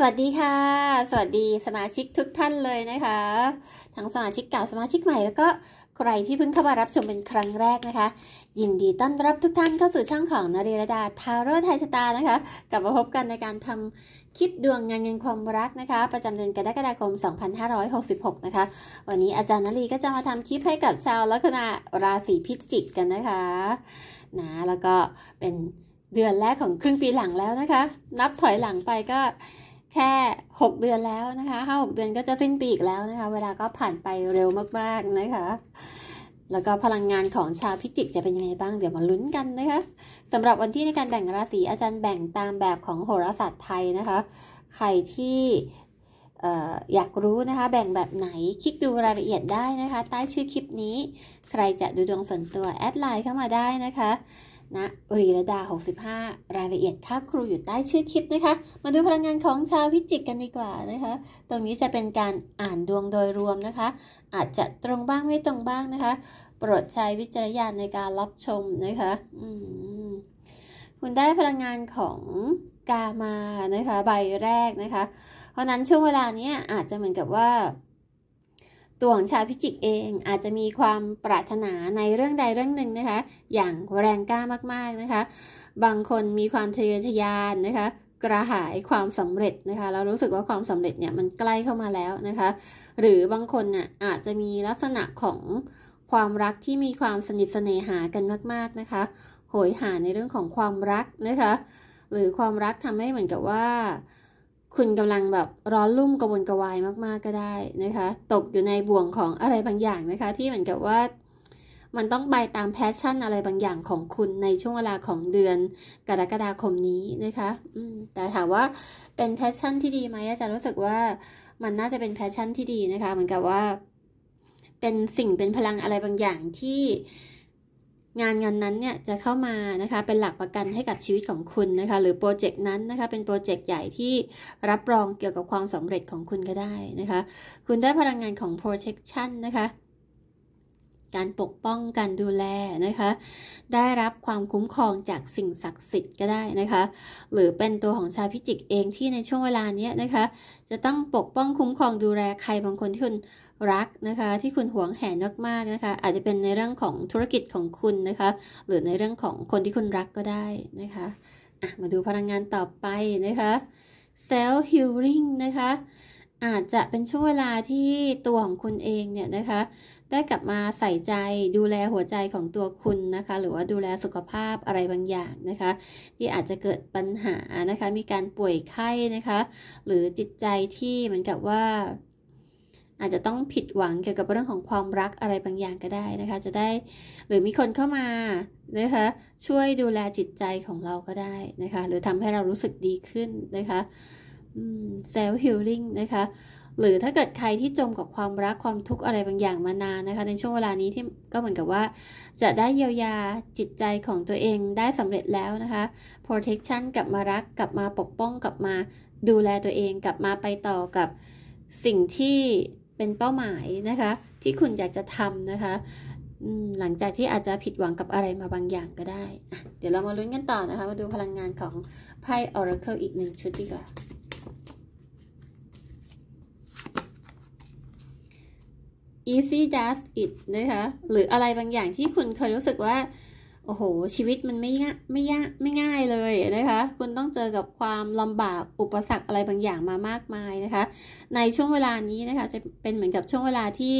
สวัสดีค่ะ สวัสดีสมาชิกทุกท่านเลยนะคะ ทั้งสมาชิกเก่าสมาชิกใหม่ แล้วก็ใครที่เพิ่งเข้ามารับชมเป็นครั้งแรกนะคะ ยินดีต้อนรับทุกท่านเข้าสู่ช่องของนรีรดาทาโร่ไทยชะตา นะคะ กลับมาพบกันในการทำคลิปดวงงานเงินความรักนะคะ ประจำเดือนกรกฎาคม2566 นะคะ วันนี้อาจารย์นรีก็จะมาทำคลิปให้กับชาวลัคนาราศีพิจิกกันนะคะ นะ แล้วก็เป็นเดือนแรกของครึ่งปีหลังแล้วนะคะ นับถอยหลังไปก็แค่6เดือนแล้วนะคะห้าหกเดือนก็จะสิ้นปีอีกแล้วนะคะ เวลาก็ผ่านไปเร็วมากๆนะคะ แล้วก็พลังงานของชาวพิจิกจะเป็นยังไงบ้าง เดี๋ยวมาลุ้นกันนะคะสำหรับวันที่ในการแบ่งราศีอาจารย์แบ่งตามแบบของโหราศาสตร์ไทยนะคะ ใครที่อยากรู้นะคะ แบ่งแบบไหน คลิกดูรายละเอียดได้นะคะ ใต้ชื่อคลิปนี้ ใครจะดูดวงส่วนตัว แอดไลน์เข้ามาได้นะคะณรีระดา65 รายละเอียดค่าครูอยู่ใต้ชื่อคลิปนะคะ มาดูพลังงานของชาวพิจิก กันดีกว่านะคะ ตรงนี้จะเป็นการอ่านดวงโดยรวมนะคะ อาจจะตรงบ้าง ไม่ตรงบ้างนะคะ โปรดใช้ วิจารณญาณ ในการรับชมนะคะคุณได้พลังงานของ กามานะคะ ใบแรกนะคะ เพราะนั้นช่วงเวลานี้อาจจะเหมือนกับว่าตัวของชาวพิจิกเองอาจจะมีความปรารถนาในเรื่องใดเรื่องหนึ่งนะคะอย่างแรงกล้ามากๆนะคะบางคนมีความทะเยอทะยานนะคะกระหายความสำเร็จนะคะแล้วรู้สึกว่าความสำเร็จเนี่ยมันใกล้เข้ามาแล้วนะคะหรือบางคนน่ะอาจจะมีลักษณะของความรักที่มีความสนิท สนหากันมาก ๆนะคะ โหยหาในเรื่องของความรักนะคะ หรือความรักทำให้เหมือนกับว่าคุณกำลังแบบร้อนรุ่มกระวนกระวายมาก ๆ ก็ได้นะคะ ตกอยู่ในบ่วงของอะไรบางอย่าง นะคะ ที่เหมือนกับว่า มันต้องไปตามแพชชั่นอะไรบางอย่างของคุณในช่วงเวลาของเดือนกรกฎาคมนี้นะคะแต่ถามว่าเป็นแพชชั่นที่ดีไหมอาจารย์รู้สึกว่า มันน่าจะเป็นแพชชั่นที่ดีนะคะ เหมือนกับว่า เป็นสิ่งเป็นพลังอะไรบางอย่างที่งานงานนั้นเนี่ยจะเข้ามานะคะ เป็นหลักประกันให้กับชีวิตของคุณนะคะ หรือโปรเจกต์นั้นนะคะ เป็นโปรเจกต์ใหญ่ที่รับรองเกี่ยวกับความสำเร็จของคุณก็ได้นะคะ คุณได้พลังงานของ protection นะคะการปกป้องการดูแลนะคะ ได้รับความคุ้มครองจากสิ่งศักดิ์สิทธิ์ก็ได้นะคะ หรือเป็นตัวของชาพิจิกเองที่ในช่วงเวลานี้นะคะ จะต้องปกป้องคุ้มครองดูแลใครบางคนที่คุณรักนะคะ ที่คุณหวงแหนมากๆนะคะ อาจจะเป็นในเรื่องของธุรกิจของคุณนะคะ หรือในเรื่องของคนที่คุณรักก็ได้นะคะะมาดูพลังงานต่อไปนะคะเซลล์ฮิลลิ่งนะคะ อาจจะเป็นช่วงเวลาที่ตัวของคุณเองเนี่ยนะคะได้กลับมาใส่ใจดูแลหัวใจของตัวคุณนะคะ หรือว่าดูแลสุขภาพอะไรบางอย่างนะคะที่อาจจะเกิดปัญหานะคะ มีการป่วยไข้นะคะ หรือจิตใจที่เหมือนกับว่า อาจจะต้องผิดหวังเกี่ยวกับเรื่องของความรักอะไรบางอย่างก็ได้นะคะ จะได้หรือมีคนเข้ามานะคะ ช่วยดูแลจิตใจของเราก็ได้นะคะ หรือทำให้เรารู้สึกดีขึ้นนะคะเซลล์ฮิลลิ่งนะคะหรือถ้าเกิดใครที่จมกับความรักความทุกข์อะไรบางอย่างมานานนะคะในช่วงเวลานี้ที่ก็เหมือนกับว่า จะได้เยียวยาจิตใจของตัวเองได้สำเร็จแล้วนะคะ protection กลับมารักกลับมาปกป้องกลับมาดูแลตัวเองกลับมาไปต่อกับ สิ่งที่เป็นเป้าหมายนะคะที่คุณอยากจะทำนะคะหลังจากที่อาจจะผิดหวังกับอะไรมาบางอย่างก็ได้เดี๋ยวเรามาลุ้นกันต่อนะคะมาดูพลังงานของไพ่ Oracle อีกหนึ่งชุดดีกว่า easy does it นะคะหรืออะไรบางอย่างที่คุณเคยรู้สึกว่าโอ้โหชีวิตมันไม่ง่ายไม่ยากไม่ง่ายเลยนะคะคุณต้องเจอกับความลำบากอุปสรรคอะไรบางอย่างมามากมายนะคะ ในช่วงเวลานี้นะคะจะเป็นเหมือนกับช่วงเวลาที่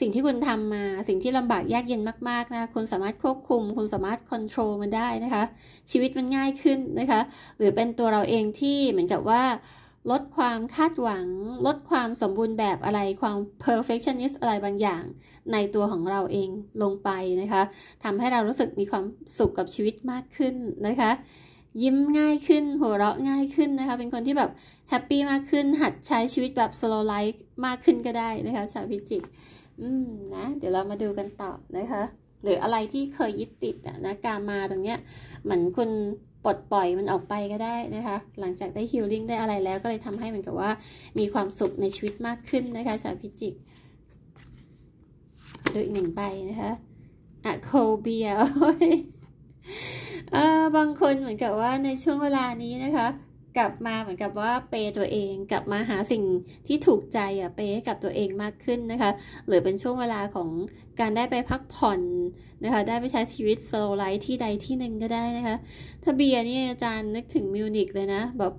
สิ่งที่คุณทำมาสิ่งที่ลำบากยากเย็นมากๆนะคุณสามารถควบคุมคุณสามารถควบคุมมันได้นะคะชีวิตมันง่ายขึ้นนะคะหรือเป็นตัวเราเองที่เหมือนกับว่าลดความคาดหวังลดความสมบูรณ์แบบอะไรความ perfectionist อะไรบางอย่างในตัวของเราเองลงไปนะคะทำให้เรารู้สึกมีความสุขกับชีวิตมากขึ้นนะคะ ยิ้มง่ายขึ้นหัวเราะง่ายขึ้นนะคะ เป็นคนที่แบบแฮปปี้มากขึ้นหัดใช้ชีวิตแบบ slow life มากขึ้นก็ได้นะคะชาวพิจิกอืมนะ เดี๋ยวเรามาดูกันต่อนะคะ หรืออะไรที่เคยยึดติดนะ การมาตรงเนี้ย เหมือนคุณปลดปล่อยมันออกไปก็ได้นะคะ หลังจากได้ฮิลลิ่งได้อะไรแล้วก็เลยทำให้เหมือนกับว่ามีความสุขในชีวิตมากขึ้นนะคะชาวพิจิกดูอีกหนึ่งใบนะคะอะโคเบียบางคนเหมือนกับว่าในช่วงเวลานี้นะคะกลับมาเหมือนกับว่าเปตัวเองกลับมาหาสิ่งที่ถูกใจอ่ะเปให้กับตัวเองมากขึ้นนะคะหรือเป็นช่วงเวลาของการได้ไปพักผ่อนนะคะ ได้ไปใช้ชีวิตโซลไลท์ที่ใดที่หนึ่งก็ได้นะคะถ้าเบียร์นี่อาจารย์นึกถึงมิวนิกเลยนะแบบ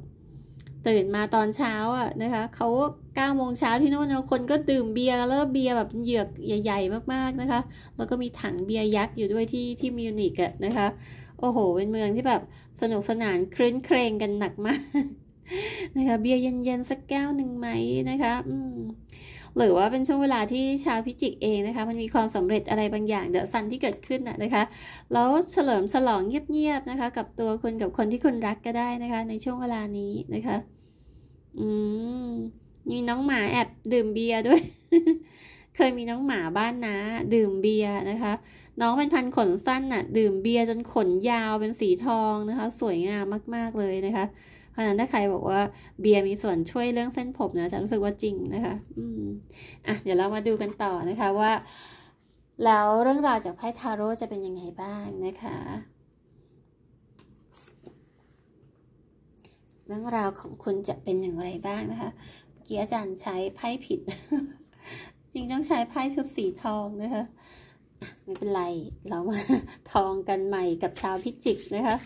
ตื่นมาตอนเช้าอ่ะนะคะ เขาเก้าโมงเช้าที่โน่นคนก็ดื่มเบียร์แล้วเบียร์แบบเหยือกใหญ่ ๆมาก ๆ นะคะ แล้วก็มีถังเบียร์ยักษ์อยู่ด้วยที่ที่มิวนิกอ่ะนะคะ โอ้โห เป็นเมืองที่แบบสนุกสนานครื้นเครงกันหนักมาก นะคะ เบียร์เย็นๆสักแก้วหนึ่งไหมนะคะ อืม หรือว่าเป็นช่วงเวลาที่ชาวพิจิกเองนะคะ มันมีความสำเร็จอะไรบางอย่างเดอะซันที่เกิดขึ้นนะคะ แล้วเฉลิมฉลองเงียบๆนะคะ กับตัวคุณกับคนที่คุณรักก็ได้นะคะ ในช่วงเวลานี้นะคะอืมมีน้องหมาแอบดื่มเบียร์ด้วย เคยมีน้องหมาบ้านนะ ดื่มเบียร์นะคะ น้องเป็นพันขนสั้นน่ะ ดื่มเบียร์จนขนยาวเป็นสีทองนะคะ สวยงามมาก ๆเลยนะคะเพราะนั้นถ้าใครบอกว่าเบียร์มีส่วนช่วยเรื่องเส้นผมนะจะรู้สึกว่าจริงนะคะ อืมอ่ะเดี๋ยวเรามาดูกันต่อนะคะ ว่าแล้วเรื่องราวจากไพ่ทาโร่จะเป็นยังไงบ้างนะคะเรื่องราวของคุณจะเป็นอย่างไรบ้างนะคะเมื่อกี้อาจารย์ใช้ไพ่ผิด จริงต้องใช้ไพ่ชุดสีทองนะคะ ไม่เป็นไร เรามาทองกันใหม่กับชาวพิจิกนะคะ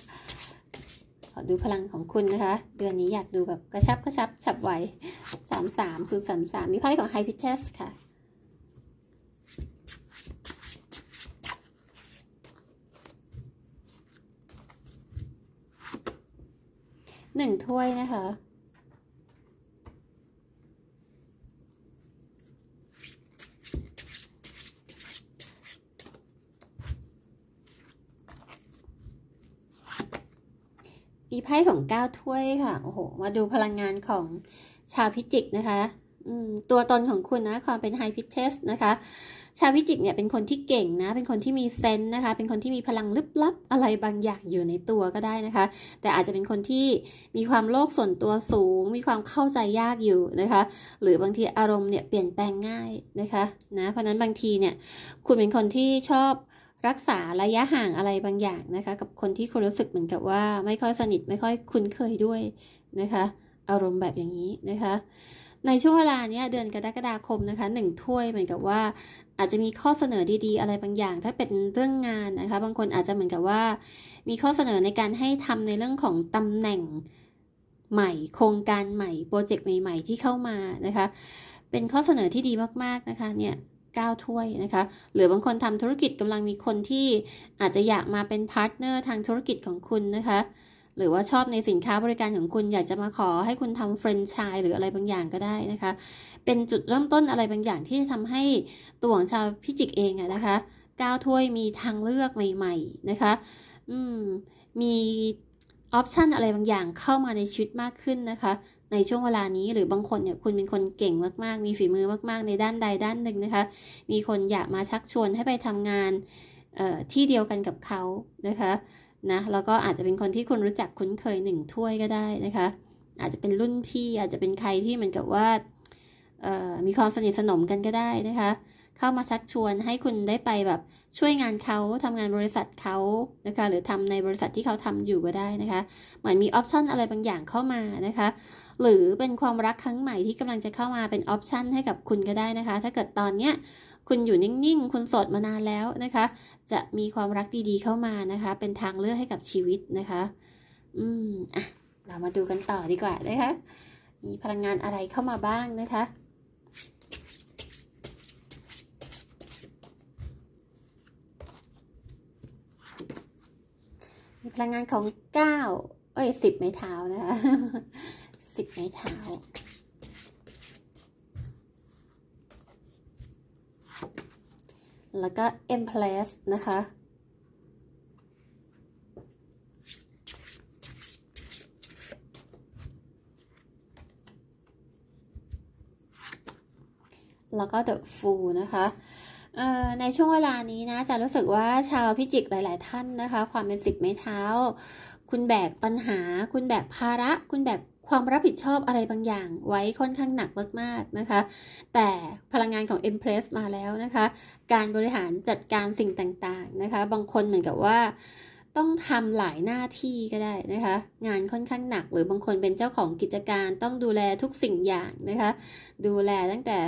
ขอดูพลังของคุณนะคะ เดือนนี้อยากดูแบบกระชับกระชับฉับไวสามสามศูนย์สามสามมีไพ่ของไฮพิเทสค่ะหนึ่งถ้วยนะคะมีไพ่ของเก้าถ้วยค่ะ โอ้โห มาดูพลังงานของชาวพิจิกนะคะตัวตนของคุณนะความเป็นไฮพิเทสนะคะ ชาวพิจิกเนี่ยเป็นคนที่เก่งนะ เป็นคนที่มีเซนต์นะคะ เป็นคนที่มีพลังลึกลับอะไรบางอย่างอยู่ในตัวก็ได้นะคะ แต่อาจจะเป็นคนที่มีความโลกส่วนตัวสูง มีความเข้าใจยากอยู่นะคะ หรือบางทีอารมณ์เนี่ยเปลี่ยนแปลงง่ายนะคะ นะ เพราะนั้นบางทีเนี่ย คุณเป็นคนที่ชอบรักษาระยะห่างอะไรบางอย่างนะคะ กับคนที่คุณรู้สึกเหมือนกับว่าไม่ค่อยสนิทไม่ค่อยคุ้นเคยด้วยนะคะ อารมณ์แบบอย่างนี้นะคะในช่วงเวลานี้เดือนกรกฎาคมนะคะหนึ่งถ้วยเหมือนกับว่าอาจจะมีข้อเสนอดีๆ อะไรบางอย่าง ถ้าเป็นเรื่องงานนะคะ บางคนอาจจะเหมือนกับว่า มีข้อเสนอในการให้ทำในเรื่องของตำแหน่งใหม่โครงการใหม่โปรเจกต์ใหม่ ๆ ที่เข้ามานะคะ เป็นข้อเสนอที่ดีมากๆนะคะ เนี่ยก้าถ้วยนะคะ หรือบางคนทำธุรกิจกำลังมีคนที่อาจจะอยากมาเป็นพาร์ทเนอร์ทางธุรกิจของคุณนะคะหรือว่าชอบในสินค้าบริการของคุณอยากจะมาขอให้คุณทำเฟรนช์ชายหรืออะไรบางอย่างก็ได้นะคะ เป็นจุดเริ่มต้นอะไรบางอย่างที่ทํทำให้ตัวของชาวพิจิกเองอะนะคะก้าวถ้วยมีทางเลือกใหม่ ๆ นะคะ อืม มีออปชันอะไรบางอย่างเข้ามาในชีวิตมากขึ้นนะคะ ในช่วงเวลานี้หรือบางคนเนี่ยคุณเป็นคนเก่งมากๆ มีฝีมือมาก ๆ ในด้านใดด้านหนึ่งนะคะ มีคนอยากมาชักชวนให้ไปทำงาน ที่เดียวกันกับเขานะคะนะแล้วก็อาจจะเป็นคนที่คุณรู้จักคุ้นเคยหนึ่งถ้วยก็ได้นะคะ อาจจะเป็นรุ่นพี่อาจจะเป็นใครที่เหมือนกับว่ามีความสนิทสนมกันก็ได้นะคะ เข้ามาชักชวนให้คุณได้ไปแบบช่วยงานเขาทำงานบริษัทเขานะคะหรือทำในบริษัทที่เขาทำอยู่ก็ได้นะคะเหมือนมีออปชันอะไรบางอย่างเข้ามานะคะ หรือเป็นความรักครั้งใหม่ที่กำลังจะเข้ามาเป็นออปชันให้กับคุณก็ได้นะคะ ถ้าเกิดตอนเนี้ยคุณอยู่นิ่งๆ คุณโสดมานานแล้วนะคะ จะมีความรักดีๆ เข้ามานะคะ เป็นทางเลือกให้กับชีวิตนะคะ อืม อ่ะ เรามาดูกันต่อดีกว่านะคะ มีพลังงานอะไรเข้ามาบ้างนะคะ มีพลังงานของเก้าเอ้ยสิบไม้เท้านะคะสิบไม้เท้าแล้วก็ e m p l e s s นะคะ แล้วก็ the f u l l นะคะ ในช่วงเวลานี้นะ จะรู้สึกว่าชาวพิจิกหลายๆ ท่านนะคะ ความเป็นสิบไม้เท้า คุณแบกปัญหา คุณแบกภาระ คุณแบกความรับผิดชอบอะไรบางอย่างไว้ค่อนข้างหนักมากๆนะคะ แต่พลังงานของ Empress มาแล้วนะคะ การบริหารจัดการสิ่งต่างๆนะคะ บางคนเหมือนกับว่าต้องทำหลายหน้าที่ก็ได้นะคะ งานค่อนข้างหนักหรือบางคนเป็นเจ้าของกิจการ ต้องดูแลทุกสิ่งอย่างนะคะ ดูแลตั้งแต่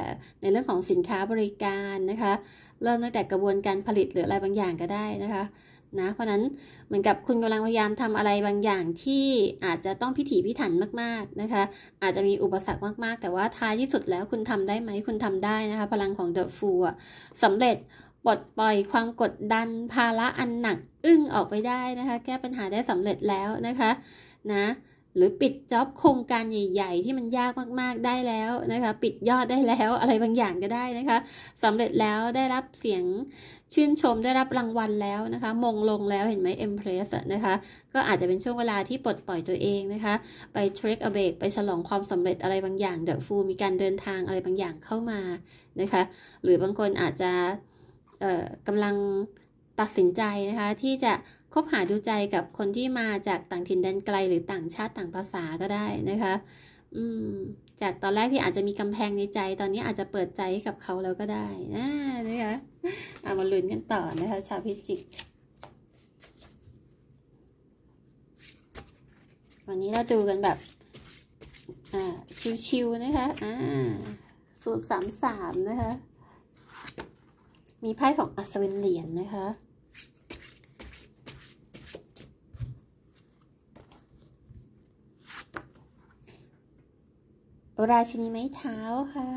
ในเรื่องของสินค้าบริการนะคะ เริ่มตั้งแต่กระบวนการผลิตหรืออะไรบางอย่างก็ได้นะคะนะเพราะนั้นเหมือนกับคุณกำลังพยายามทำอะไรบางอย่างที่อาจจะต้องพิถีพิถันมาก ๆนะคะ อาจจะมีอุปสรรคมากๆ แต่ว่าท้ายที่สุดแล้วคุณทำได้ไหมคุณทำได้นะคะพลังของเดอะฟูลสำเร็จปลดปล่อยความกดดันภาระอันหนักอึ้งออกไปได้นะคะแก้ปัญหาได้สำเร็จแล้วนะคะนะหรือปิดจ็อบโครงการใหญ่ ๆ ที่มันยากมากๆได้แล้วนะคะปิดยอดได้แล้วอะไรบางอย่างก็ได้นะคะสำเร็จแล้วได้รับเสียงชื่นชมได้รับรางวัลแล้วนะคะมงลงแล้วเห็นไหมเอ็มเพรสนะคะก็อาจจะเป็นช่วงเวลาที่ปลดปล่อยตัวเองนะคะ ไปเทรคอเบกไปฉลองความสำเร็จอะไรบางอย่างเดอะฟู มีการเดินทางอะไรบางอย่างเข้ามานะคะหรือบางคนอาจจะกำลังตัดสินใจนะคะที่จะคบหาดูใจกับคนที่มาจากต่างถิ่นแดนไกลหรือต่างชาติต่างภาษาก็ได้นะคะ อืมจากตอนแรกที่อาจจะมีกำแพงในใจ ตอนนี้อาจจะเปิดใจกับเขาแล้วก็ได้นะนะคะเอามาลุ้นกันต่อนะคะ ชาวพิจิกวันนี้เราดูกันแบบอ่าชิวๆนะคะ อ่า สูตรสามสามนะคะ มีไพ่ของอัศวินเหรียญนนะคะราชินีไม้เท้าค่ะ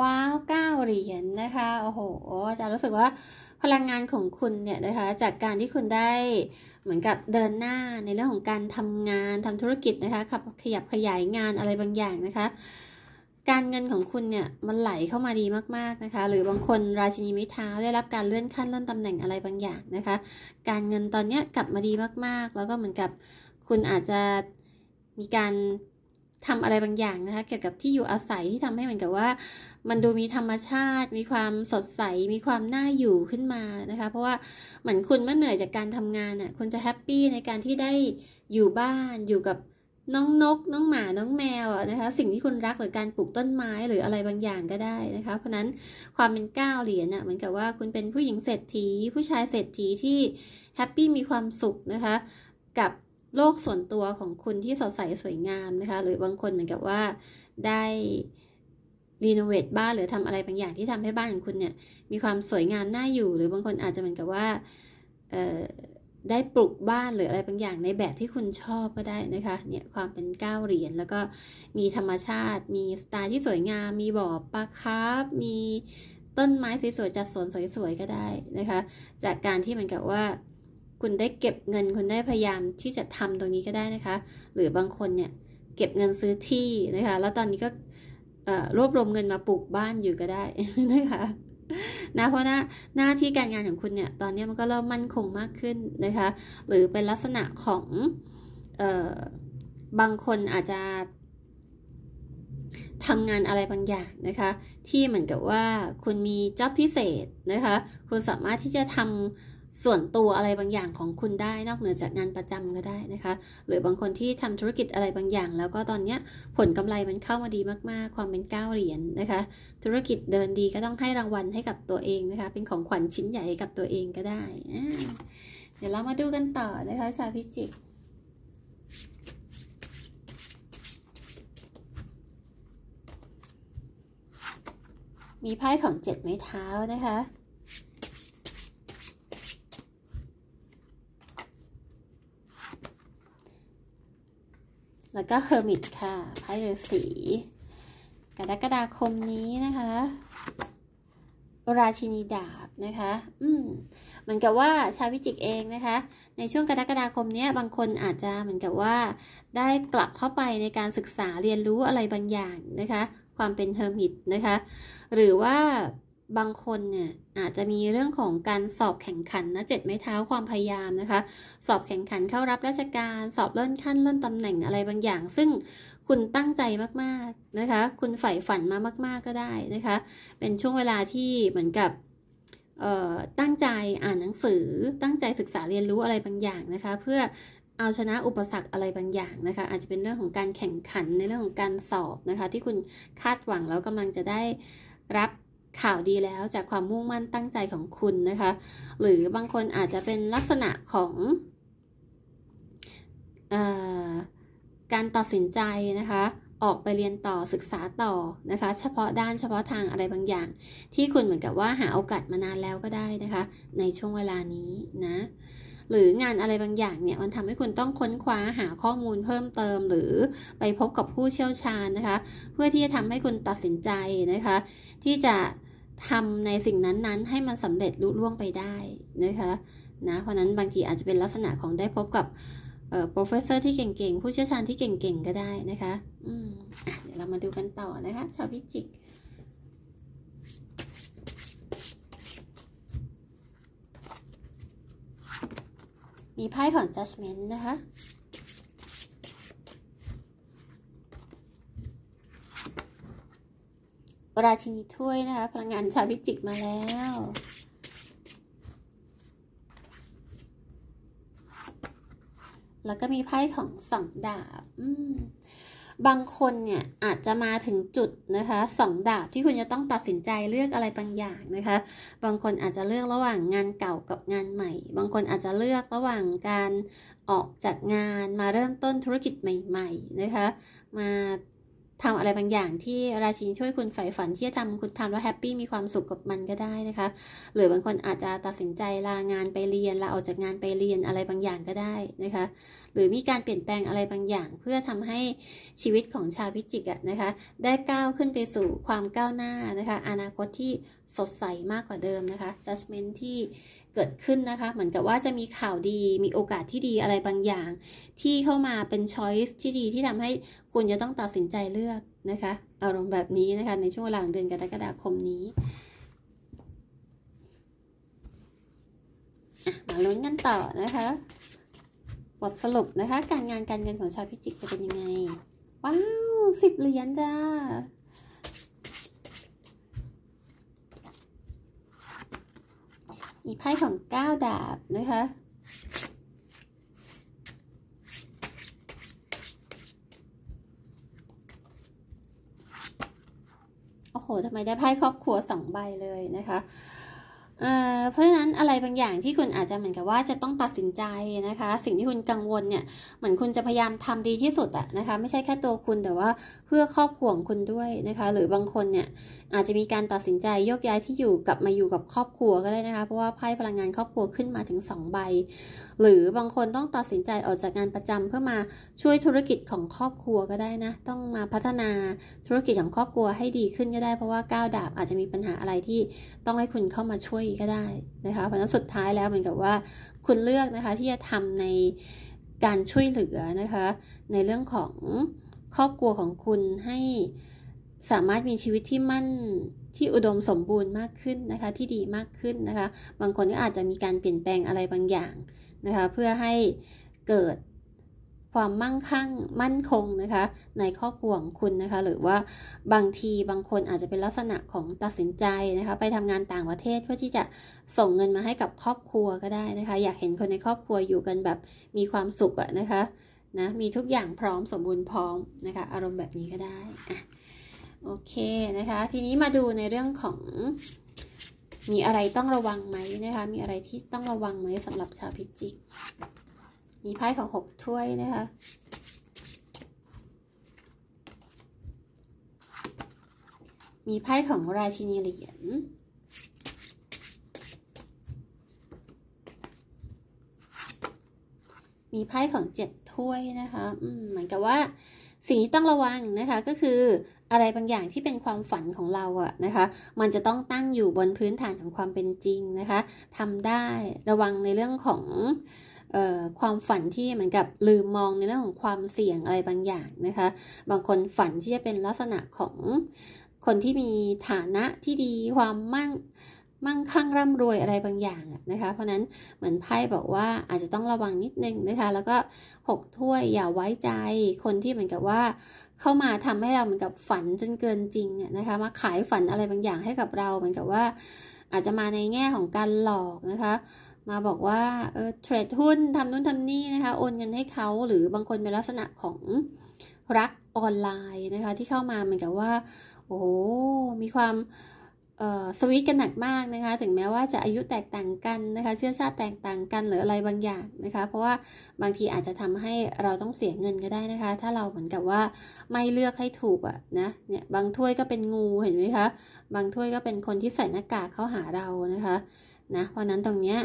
ว้าวเก้าเหรียญนนะคะ โอ้โหจะรู้สึกว่าพลังงานของคุณเนี่ยนะคะ จากการที่คุณได้เหมือนกับเดินหน้าในเรื่องของการทำงานทำธุรกิจนะคะขับขยับขยายงานอะไรบางอย่างนะคะการเงินของคุณเนี่ยมันไหลเข้ามาดีมากๆ นะคะ หรือบางคนราชินีไม้เท้าได้รับการเลื่อนขั้นเลื่อนตำแหน่งอะไรบางอย่างนะคะ การเงินตอนนี้กลับมาดีมากๆ แล้วก็เหมือนกับคุณอาจจะมีการทำอะไรบางอย่างนะคะเกี่ยวกับที่อยู่อาศัยที่ทำให้เหมือนกับว่ามันดูมีธรรมชาติ มีความสดใส มีความน่าอยู่ขึ้นมานะคะ เพราะว่าเหมือนคุณเมื่อเหนื่อยจากการทำงานน่ะคุณจะแฮปปี้ในการที่ได้อยู่บ้านอยู่กับน้องนก น้องหมา น้องแมวนะคะสิ่งที่คุณรักหรือการปลูกต้นไม้ หรืออะไรบางอย่างก็ได้นะคะเพราะนั้นความเป็นก้าวเหรียญน่ะเหมือนกับว่าคุณเป็นผู้หญิงเศรษฐีผู้ชายเศรษฐีที่แฮปปี้มีความสุข นะคะ กับโลกส่วนตัวของคุณที่สดใสสวยงามนะคะ หรือบางคนเหมือนกับว่าได้รีโนเวทบ้าน หรือทำอะไรบางอย่างที่ทำให้บ้านของคุณเนี่ยมีความสวยงามน่าอยู่ หรือบางคนอาจจะเหมือนกับว่าเอ่อได้ปลูกบ้านหรืออะไรบางอย่างในแบบที่คุณชอบก็ได้นะคะ เนี่ยความเป็นก้าวเหรียญแล้วก็มีธรรมชาติ มีสไตล์ที่สวยงามมีบ่อปลาคร์บมีต้นไม้สวยๆจัดสวนสวยๆ ก็ได้นะคะ จากการที่เหมือนกับว่า คุณได้เก็บเงิน คุณได้พยายามที่จะทำตรงนี้ก็ได้นะคะ หรือบางคนเนี่ยเก็บเงินซื้อที่นะคะ แล้วตอนนี้ก็รวบรวมเงินมาปลูกบ้านอยู่ก็ได้นะคะนะเพราะหน้าหน้าที่การงานของคุณเนี่ย ตอนนี้มันก็เริ่มมั่นคงมากขึ้นนะคะ หรือเป็นลักษณะของ เออบางคนอาจจะทำงานอะไรบางอย่างนะคะ ที่เหมือนกับว่าคุณมีจ็อบพิเศษนะคะ คุณสามารถที่จะทำส่วนตัวอะไรบางอย่างของคุณได้ นอกเหนือจากงานประจำก็ได้นะคะ หรือบางคนที่ทำธุรกิจอะไรบางอย่าง แล้วก็ตอนเนี้ยผลกำไรมันเข้ามาดีมาก ๆ ความเป็นก้าวเหรียญนนะคะ ธุรกิจเดินดีก็ต้องให้รางวัลให้กับตัวเองนะคะ เป็นของขวัญชิ้นใหญ่กับตัวเองก็ได้ เดี๋ยวเรามาดูกันต่อนะคะชาพิจิกมีไพ่ของเจ็ดไม้เท้านะคะแล้วก็เฮอร์มิตค่ะไพ่ฤาษีกรกฎาคมนี้นะคะ ราชินีดาบนะคะอืมเหมือนกับว่าชาวพิจิกเองนะคะ ในช่วงกรกฎาคมนี้บางคนอาจจะเหมือนกับว่า ได้กลับเข้าไปในการศึกษาเรียนรู้อะไรบางอย่างนะคะ ความเป็นเฮอร์มิตนะคะ หรือว่าบางคนเนี่ยอาจจะมีเรื่องของการสอบแข่งขันนะเจ็ดไม้เท้าความพยายามนะคะ สอบแข่งขันเข้ารับราชการสอบเลื่อนขั้น เลื่อนตำแหน่งอะไรบางอย่าง ซึ่งคุณตั้งใจมากๆนะคะ คุณใฝ่ฝันมามาก ๆ ก็ได้นะคะ เป็นช่วงเวลาที่เหมือนกับตั้งใจอ่านหนังสือ ตั้งใจศึกษาเรียนรู้อะไรบางอย่างนะคะเพื่อเอาชนะอุปสรรคอะไรบางอย่างนะคะอาจจะเป็นเรื่องของการแข่งขันในเรื่องของการสอบนะคะที่คุณคาดหวังแล้วกำลังจะได้รับข่าวดีแล้วจากความมุ่งมั่นตั้งใจของคุณนะคะ หรือบางคนอาจจะเป็นลักษณะของการตัดสินใจนะคะ ออกไปเรียนต่อศึกษาต่อ นะคะ เฉพาะด้านเฉพาะทางอะไรบางอย่างที่คุณเหมือนกับว่าหาโอกาสมานานแล้วก็ได้นะคะ ในช่วงเวลานี้นะ หรืองานอะไรบางอย่างเนี่ย มันทำให้คุณต้องค้นคว้าหาข้อมูลเพิ่มเติมหรือไปพบกับผู้เชี่ยวชาญนะคะเพื่อที่จะทำให้คุณตัดสินใจนะคะที่จะทำ ในสิ่งนั้นๆให้มันสำเร็จลุล่วงไปได้ นะคะ นะ เพราะนั้นบางทีอาจจะเป็นลักษณะของได้พบกับเอ่อ professor ที่เก่งๆผู้เชี่ยวชาญที่เก่งๆก็ได้นะคะ อืมเดี๋ยว เรา มาดูกันต่อนะคะชาวพิจิกมีไพ่ของ judgment นะคะราชินีถ้วยนะคะพลังงานชาวพิจิกมาแล้ว แล้วก็มีไพ่ของสองดาบ บางคนเนี่ยอาจจะมาถึงจุดนะคะสองดาบที่คุณจะต้องตัดสินใจเลือกอะไรบางอย่างนะคะ บางคนอาจจะเลือกระหว่างงานเก่ากับงานใหม่ บางคนอาจจะเลือกระหว่างการออกจากงานมาเริ่มต้นธุรกิจใหม่ๆนะคะ มาทำอะไรบางอย่างที่ราชินีช่วยคุณใฝ่ฝันที่จะทำคุณทำแล้วแฮปปี้มีความสุขกับมันก็ได้นะคะ หรือบางคนอาจจะตัดสินใจลางานไปเรียนลาออกจากงานไปเรียนอะไรบางอย่างก็ได้นะคะหรือมีการเปลี่ยนแปลงอะไรบางอย่างเพื่อทำให้ชีวิตของชาวพิจิกอะนะคะได้ก้าวขึ้นไปสู่ความก้าวหน้านะคะอนาคตที่สดใสมากกว่าเดิมนะคะจัสเมนที่เกิดขึ้นนะคะเหมือนกับว่าจะมีข่าวดีมีโอกาสที่ดีอะไรบางอย่าง ที่เข้ามาเป็นช้อยส์ที่ดีที่ทำให้คุณจะต้องตัดสินใจเลือกนะคะ อารมณ์แบบนี้นะคะในช่วงหลังเดือนกรกฎาคมนี้มาลุ้นกันต่อนะคะบทสรุปนะคะ การงานการเงินของชาวพิจิกจะเป็นยังไง ว้าวสิบเหรียญจ้าอีไพ่ของเก้าดาบนะคะ โอ้โห ทำไมได้ไพ่ครอบครัวสองใบเลยนะคะเพราะฉะนั้นอะไรบางอย่างที่คุณอาจจะเหมือนกับว่าจะต้องตัดสินใจนะคะสิ่งที่คุณกังวลเนี่ยเหมือนคุณจะพยายามทำดีที่สุดอะนะคะไม่ใช่แค่ตัวคุณแต่ว่าเพื่อครอบครัวของคุณด้วยนะคะหรือบางคนเนี่ยอาจจะมีการตัดสินใจโยกย้ายที่อยู่กลับมาอยู่กับครอบครัวก็ได้นะคะเพราะว่าไพ่พลังงานครอบครัวขึ้นมาถึง 2 ใบ หรือบางคนต้องตัดสินใจออกจากงานประจำเพื่อมาช่วยธุรกิจของครอบครัวก็ได้นะต้องมาพัฒนาธุรกิจของครอบครัวให้ดีขึ้นก็ได้เพราะว่าก้าวดาบอาจจะมีปัญหาอะไรที่ต้องให้คุณเข้ามาช่วยีก็ได้นะคะเพราะนั้นสุดท้ายแล้วเหมือนกับว่าคุณเลือกนะคะที่จะทำในการช่วยเหลือนะคะในเรื่องของครอบครัวของคุณให้สามารถมีชีวิตที่มั่นที่อุดมสมบูรณ์มากขึ้นนะคะที่ดีมากขึ้นนะคะบางคนก็อาจจะมีการเปลี่ยนแปลงอะไรบางอย่างนะคะเพื่อให้เกิดความมั่งคั่งมั่นคงนะคะในครอบครัวของคุณนะคะ หรือว่าบางทีบางคนอาจจะเป็นลักษณะของตัดสินใจนะคะ ไปทำงานต่างประเทศเพื่อที่จะส่งเงินมาให้กับครอบครัวก็ได้นะคะ อยากเห็นคนในครอบครัวอยู่กันแบบมีความสุขอะนะคะนะมีทุกอย่างพร้อมสมบูรณ์พร้อมนะคะ อารมณ์แบบนี้ก็ได้อะโอเคนะคะ ทีนี้มาดูในเรื่องของ มีอะไรต้องระวังไหมนะคะมีอะไรที่ต้องระวังไหมสำหรับชาวพิจิกมีไพ่ของหกถ้วยนะคะ มีไพ่ของราชินีเหรียญ มีไพ่ของเจ็ดถ้วยนะคะเหมือนกับว่าสิ่งที่ต้องระวังนะคะก็คืออะไรบางอย่างที่เป็นความฝันของเราอะนะคะ มันจะต้องตั้งอยู่บนพื้นฐานของความเป็นจริงนะคะทำได้ระวังในเรื่องของความฝันที่เหมือนกับลืมมองในเรื่องของความเสี่ยงอะไรบางอย่างนะคะ บางคนฝันที่จะเป็นลักษณะของคนที่มีฐานะที่ดีความมั่งมั่งคั่งร่ำรวยอะไรบางอย่างนะคะเพราะนั้นเหมือนไพ่บอกว่าอาจจะต้องระวังนิดนึงนะคะแล้วก็หกถ้วยอย่าไว้ใจคนที่เหมือนกับว่าเข้ามาทำให้เราเหมือนกับฝันจนเกินจริงนะคะมาขายฝันอะไรบางอย่างให้กับเราเหมือนกับว่าอาจจะมาในแง่ของการหลอกนะคะมาบอกว่าเออเทรดหุ้นทำนู้นทำนี่นะคะ โอนเงินให้เขาหรือบางคนเป็นลักษณะของรักออนไลน์นะคะ ที่เข้ามาเหมือนกับว่า โอ้มีความสวิตกันหนักมากนะคะ ถึงแม้ว่าจะอายุแตกต่างกันนะคะ เชื้อชาติแตกต่างกันหรืออะไรบางอย่างนะคะ เพราะว่าบางทีอาจจะทำให้เราต้องเสียเงินก็ได้นะคะ ถ้าเราเหมือนกับว่าไม่เลือกให้ถูกอะนะเนี่ยบางถ้วยก็เป็นงูเห็นไหมคะ บางถ้วยก็เป็นคนที่ใส่หน้ากากเข้าหาเรานะคะนะเพราะนั้นตรงเนี้ย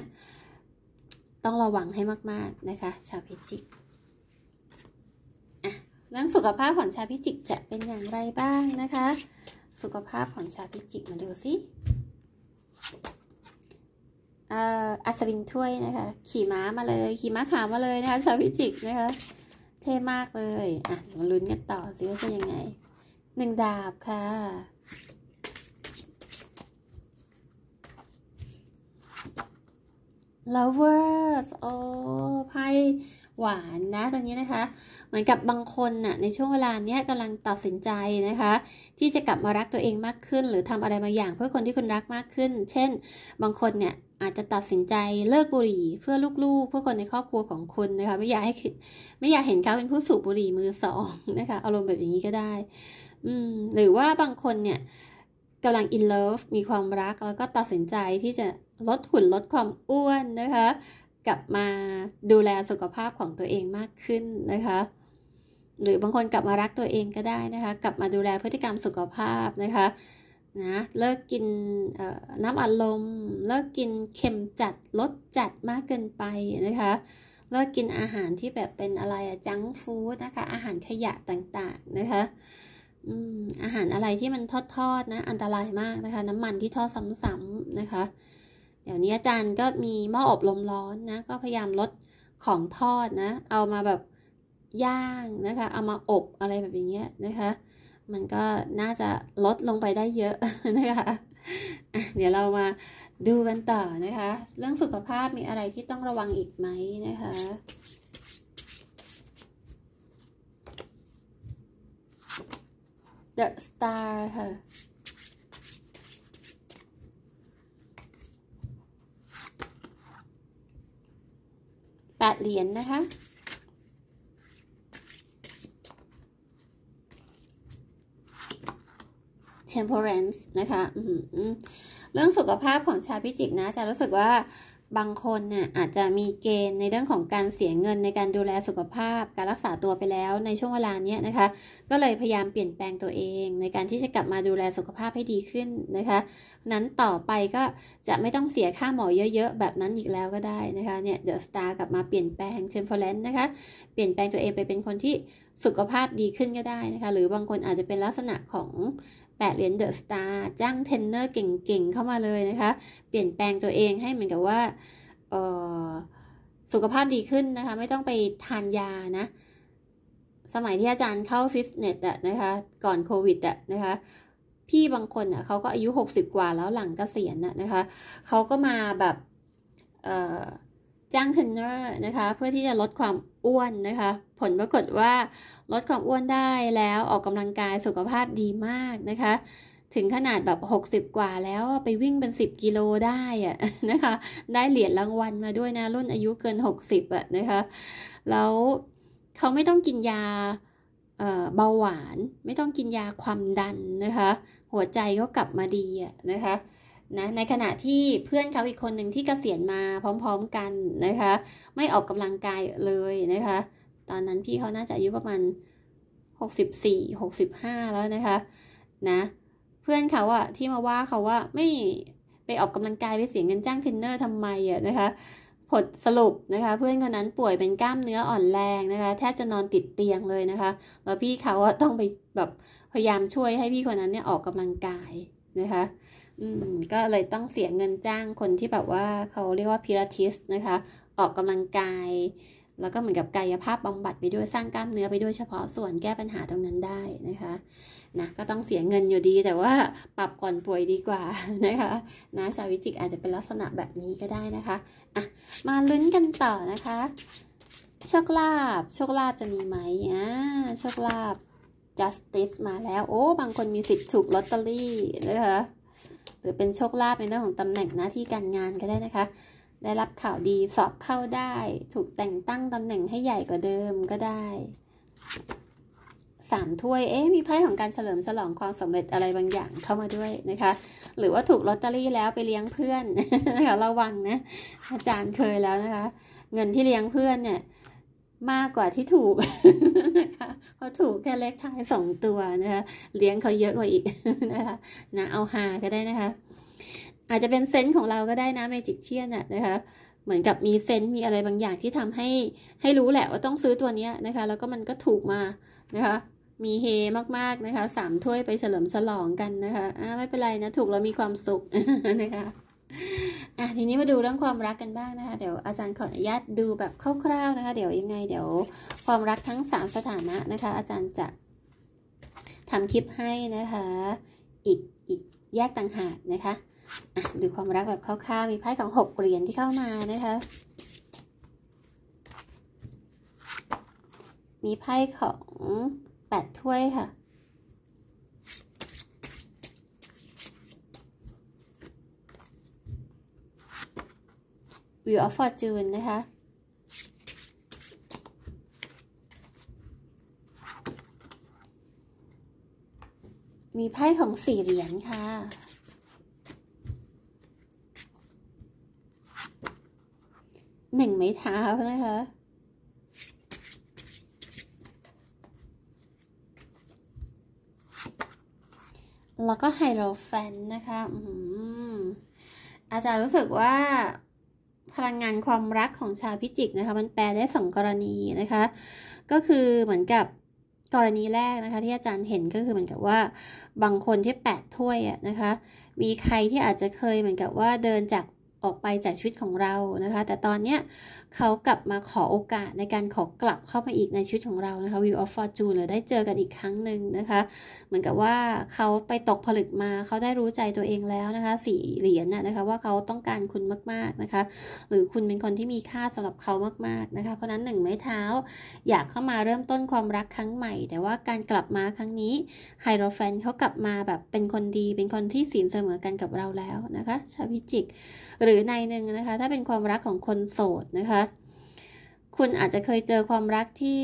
ต้องระวังให้มาก ๆ นะคะ ชาวพิจิกเรื่องสุขภาพของชาวพิจิกจะเป็นอย่างไรบ้างนะคะ สุขภาพของชาวพิจิก มาดูสิอัศวินถ้วยนะคะ ขี่ม้ามาเลย ขี่ม้าขาวมาเลยนะคะ ชาวพิจิกนะคะ เท่มากเลยอ่ะเดี๋ยวมาลุ้นกันต่อสิว่าจะยังไง หนึ่งดาบค่ะ lovers โอ้ไพ่หวานนะ ตรงนี้นะคะ เหมือนกับบางคนน่ะ ในช่วงเวลาเนี้ยกำลังตัดสินใจนะคะ ที่จะกลับมารักตัวเองมากขึ้น หรือทำอะไรบางอย่างเพื่อคนที่คุณรักมากขึ้น เช่น บางคนเนี่ยอาจจะตัดสินใจเลิกบุหรี่เพื่อลูกๆ เพื่อคนในครอบครัวของคุณนะคะ ไม่อยากให้ ไม่อยากเห็นเขาเป็นผู้สูบบุหรี่มือสอง นะคะ อารมณ์แบบอย่างนี้ก็ได้ อืหรือว่าบางคนเนี่ยกำลัง in love มีความรัก แล้วก็ตัดสินใจที่จะลดหุ่นลดความอ้วนนะคะกลับมาดูแลสุขภาพของตัวเองมากขึ้นนะคะ หรือบางคนกลับมารักตัวเองก็ได้นะคะ กลับมาดูแลพฤติกรรมสุขภาพนะคะ นะเลิกกินน้ำอัดลม เลิกกินเค็มจัด ลดจัดมากเกินไปนะคะ เลิกกินอาหารที่แบบเป็นอะไรจังฟู้ดนะคะ อาหารขยะต่างๆนะคะอาหารอะไรที่มันทอดๆนะ อันตรายมากนะคะ น้ำมันที่ทอดซ้ำๆนะคะเดี๋ยวนี้อาจารย์ก็มีหม้ออบลมร้อนนะ ก็พยายามลดของทอดนะ เอามาแบบย่างนะคะ เอามาอบอะไรแบบอย่างเงี้ยนะคะ มันก็น่าจะลดลงไปได้เยอะนะคะเดี๋ยวเรามาดูกันต่อนะคะ เรื่องสุขภาพมีอะไรที่ต้องระวังอีกไหมนะคะอะสตาร์ค่ะแปดเหรียญนนะคะ temperance นะคะเรื่องสุขภาพของชาวพิจิกนะจะรู้สึกว่าบางคนน่ะอาจจะมีเกณฑ์ในเรื่องของการเสียเงินในการดูแลสุขภาพการรักษาตัวไปแล้ว ในช่วงเวลาเนี้ยนะคะ ก็เลยพยายามเปลี่ยนแปลงตัวเอง ในการที่จะกลับมาดูแลสุขภาพให้ดีขึ้นนะคะนั้นต่อไปก็จะไม่ต้องเสียค่าหมอเยอะๆแบบนั้นอีกแล้วก็ได้นะคะเนี่ยเดอะสตาร์กลับมาเปลี่ยนแปลงเชมโลเลนนะคะ เปลี่ยนแปลงตัวเองไปเป็นคนที่สุขภาพดีขึ้นก็ได้นะคะ หรือบางคนอาจจะเป็นลักษณะของปะเหรียญเดอะสตาร์จ้างเทรนเนอร์เก่งๆเข้ามาเลยนะคะ เปลี่ยนแปลงตัวเองให้เหมือนกับว่าสุขภาพดีขึ้นนะคะ ไม่ต้องไปทานยานะ สมัยที่อาจารย์เข้าฟิตเนสอะนะคะ ก่อนโควิดอะนะคะ พี่บางคนอ่ะเขาก็อายุ 60 กว่าแล้วหลังกเกษียณอะนะคะ เขาก็มาแบบจ้างเทรนเนอร์นะคะเพื่อที่จะลดความอ้วนนะคะ ผลปรากฏว่าลดความอ้วนได้แล้วออกกำลังกายสุขภาพดีมากนะคะ ถึงขนาดแบบ 60 กว่าแล้วไปวิ่งเป็น 10 กิโลได้อะนะคะ ได้เหรียญรางวัลมาด้วยนะรุ่นอายุเกิน 60อะนะคะแล้วเขาไม่ต้องกินยาเบาหวานไม่ต้องกินยาความดันนะคะ หัวใจก็กลับมาดีอะนะคะนะในขณะที่เพื่อนเขาอีกคนหนึ่งที่กเกษียณมาพร้อม ๆ กันนะคะ ไม่ออกกำลังกายเลยนะคะ ตอนนั้นพี่เขาน่าจะอายุประมาณ 64 65 แล้วนะคะนะ เพื่อนเขาอะที่มาว่าเขาว่าไม่ไปออกกำลังกายไปเสียเงินจ้างเทรนเนอร์ทำไมอะนะคะ ผลสรุปนะคะ เพื่อนคนนั้นป่วยเป็นกล้ามเนื้ออ่อนแรงนะคะแทบจะนอนติดเตียงเลยนะคะแล้วพี่เขาต้องไปแบบ พยายามช่วยให้พี่คนนั้นเนี่ยออกกำลังกายนะคะอืมก็เลยต้องเสียเงินจ้างคนที่แบบว่าเขาเรียกว่าพิลาทิสนะคะออกกำลังกาย แล้วก็เหมือนกับกายภาพบำบัดไปด้วยสร้างกล้ามเนื้อไปด้วยเฉพาะส่วนแก้ปัญหาตรงนั้นได้นะคะนะก็ต้องเสียเงินอยู่ดีแต่ว่าปรับก่อนป่วยดีกว่านะคะนะชาววิจิกอาจจะเป็นลักษณะแบบนี้ก็ได้นะคะอ่ะมาลุ้นกันต่อนะคะโชคลาภโชคลาภจะมีไหมอ่าโชคลาภ justice มาแล้วโอ้บางคนมีสิทธิ์ถูกลอตเตอรี่นะคะหรือเป็นโชคลาภในเรื่องของตำแหน่งหน้าที่การงานก็ได้นะคะ ได้รับข่าวดีสอบเข้าได้ ถูกแต่งตั้งตำแหน่งให้ใหญ่กว่าเดิมก็ได้ สามถ้วยเอ๊ะมีไพ่ของการเฉลิมฉลองความสำเร็จอะไรบางอย่างเข้ามาด้วยนะคะ หรือว่าถูกลอตเตอรี่แล้วไปเลี้ยงเพื่อนนะคะระวังนะ อาจารย์เคยแล้วนะคะ เงินที่เลี้ยงเพื่อนเนี่ยมากกว่าที่ถูกนะคะเพราะถูกแค่เลขท้ายสองตัวนะคะเลี้ยงเขาเยอะกว่าอีกนะคะนะเอาหาก็ได้นะคะ อาจจะเป็นเซนส์ของเราก็ได้นะเมจิกเชียนะนะคะ เหมือนกับมีเซนต์มีอะไรบางอย่างที่ทำให้ให้รู้แหละ ว่าต้องซื้อตัวเนี้ยนะคะ แล้วก็มันก็ถูกมานะคะ มีเฮมากๆนะคะ สามถ้วยไปเฉลิมฉลองกันนะคะอ่าไม่เป็นไรนะ ถูกแล้วมีความสุขนะคะอ่ะทีนี้มาดูเรื่องความรักกันบ้างนะคะ เดี๋ยวอาจารย์ขออนุญาตดูแบบคร่าวๆนะคะ เดี๋ยวยังไงเดี๋ยวความรักทั้ง 3 สถานะนะคะ อาจารย์จะทำคลิปให้นะคะ อีกอีกแยกต่างหากนะคะอ่ะดูความรักแบบคร่าวๆมีไพ่ของ 6เหรียญที่เข้ามานะคะ มีไพ่ของ 8 ถ้วยค่ะิวออฟฟอร์จูนนะคะ มีไพ่ของสี่เหรียญค่ะ หนึ่งไม้เท้านะคะ แล้วก็ไฮโรแฟนนะคะ อาจารย์รู้สึกว่าพลังงานความรักของชาวพิจิกนะคะมันแปลได้สองกรณีนะคะ ก็คือเหมือนกับกรณีแรกนะคะที่อาจารย์เห็นก็คือเหมือนกับว่าบางคนที่แปดถ้วยอะนะคะมีใครที่อาจจะเคยเหมือนกับว่าเดินจากออกไปจากชีวิตของเรานะคะ แต่ตอนเนี้ยเขากลับมาขอโอกาสในการขอกลับเข้ามาอีกในชีวิตของเรานะคะ View of Fortune หรือได้เจอกันอีกครั้งหนึ่งนะคะเหมือนกับว่าเขาไปตกผลึกมาเขาได้รู้ใจตัวเองแล้วนะคะสี่เหรียญนนะคะว่าเขาต้องการคุณมากๆนะคะหรือคุณเป็นคนที่มีค่าสำหรับเขามากๆนะคะเพราะนั้นหนึ่งไม้เท้า อยากเข้ามาเริ่มต้นความรักครั้งใหม่ แต่ว่าการกลับมาครั้งนี้ไฮโรแฟนเขากลับมาแบบเป็นคนดีเป็นคนที่ศีลเสมอกันกับเราแล้วนะคะชาวพิจิกหรืรือในหนึ่งนะคะถ้าเป็นความรักของคนโสดนะคะ คุณอาจจะเคยเจอความรักที่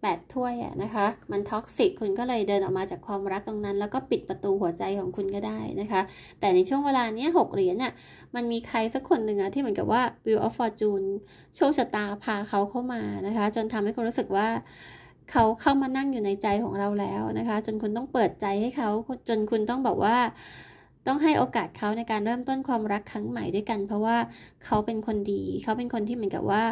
แปดถ้วยอะนะคะมันท็อกซิกคุณก็เลยเดินออกมาจากความรักตรงนั้น แล้วก็ปิดประตูหัวใจของคุณก็ได้นะคะ แต่ในช่วงเวลาเนี้ยหกเหรียญอะมันมีใครสักคนหนึ่งอะที่เหมือนกับว่า Will of Fortune โชคชะตาพาเขาเข้ามานะคะ จนทำให้คุณรู้สึกว่า เขาเข้ามานั่งอยู่ในใจของเราแล้วนะคะ จนคุณต้องเปิดใจให้เขาจนคุณต้องบอกว่าต้องให้โอกาสเขาในการเริ่มต้นความรักครั้งใหม่ด้วยกัน เพราะว่าเขาเป็นคนดี เขาเป็นคนที่เหมือนกับว่า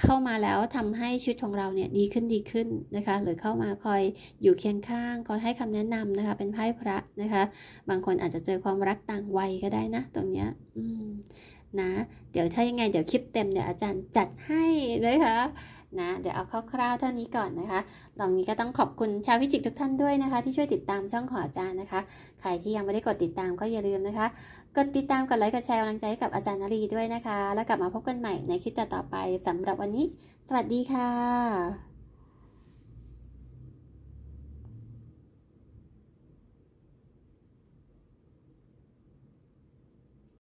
เข้ามาแล้วทำให้ชีวิตของเราเนี่ยดีขึ้นดีขึ้นนะคะ หรือเข้ามาคอยอยู่เคียงข้าง คอยให้คำแนะนำนะคะเป็นไพ่พระนะคะ บางคนอาจจะเจอความรักต่างวัยก็ได้นะตรงเนี้ยอืมนะเดี๋ยวถ้ายังไงเดี๋ยวคลิปเต็ม เดี๋ยวอาจารย์จัดให้นะคะนะ เดี๋ยวเอาคร่าวๆเท่านี้ก่อนนะคะตรงนี้ก็ต้องขอบคุณชาวพิจิกทุกท่านด้วยนะคะ ที่ช่วยติดตามช่องขออาจารย์นะคะ ใครที่ยังไม่ได้กดติดตามก็อย่าลืมนะคะกดติดตามกดไลค์กดแชร์กำลังใจกับอาจารย์นรีด้วยนะคะ แล้วกลับมาพบกันใหม่ในคลิปต่อไปสำหรับวันนี้ สวัสดีค่ะ